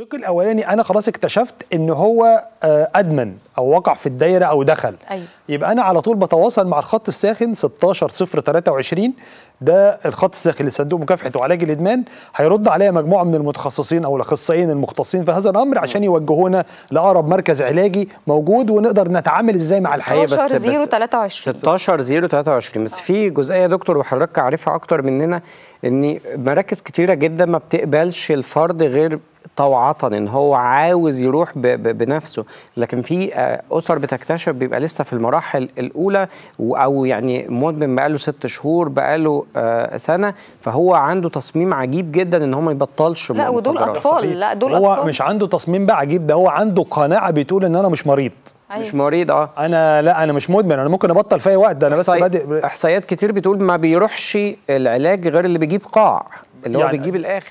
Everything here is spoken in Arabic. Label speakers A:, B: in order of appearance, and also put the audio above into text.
A: الشق الاولاني انا خلاص اكتشفت ان هو آه، ادمن او وقع في الدايره او دخل أيوة. يبقى انا على طول بتواصل مع الخط الساخن 16 0 23 ده الخط الساخن لصندوق مكافحه وعلاج الادمان هيرد عليا مجموعه من المتخصصين او الاخصائيين المختصين في هذا الامر عشان يوجهونا لاقرب مركز علاجي موجود ونقدر نتعامل ازاي مع
B: الحياه بس 16 0 23 16 0 23 بس في جزئيه يا دكتور وحضرتك عارفها اكتر مننا ان مراكز كتيره جدا ما بتقبلش الفرد غير طوعة ان هو عاوز يروح بنفسه لكن في آه، اسر بتكتشف بيبقى لسه في المراحل الاولى او يعني مدمن بقاله ست شهور بقاله آه، سنه فهو عنده تصميم عجيب جدا ان هو ما يبطلش لا ودول اطفال لا دول هو أطفال.
A: مش عنده تصميم بقى عجيب ده هو عنده قناعه بتقول ان انا مش مريض أيوة. مش مريض اه انا لا انا مش مدمن انا ممكن ابطل في اي وقت ده انا بس بادئ
B: احصائيات كتير بتقول ما بيروحش العلاج غير اللي بيجيب قاع اللي يعني هو بيجيب الاخر يعني.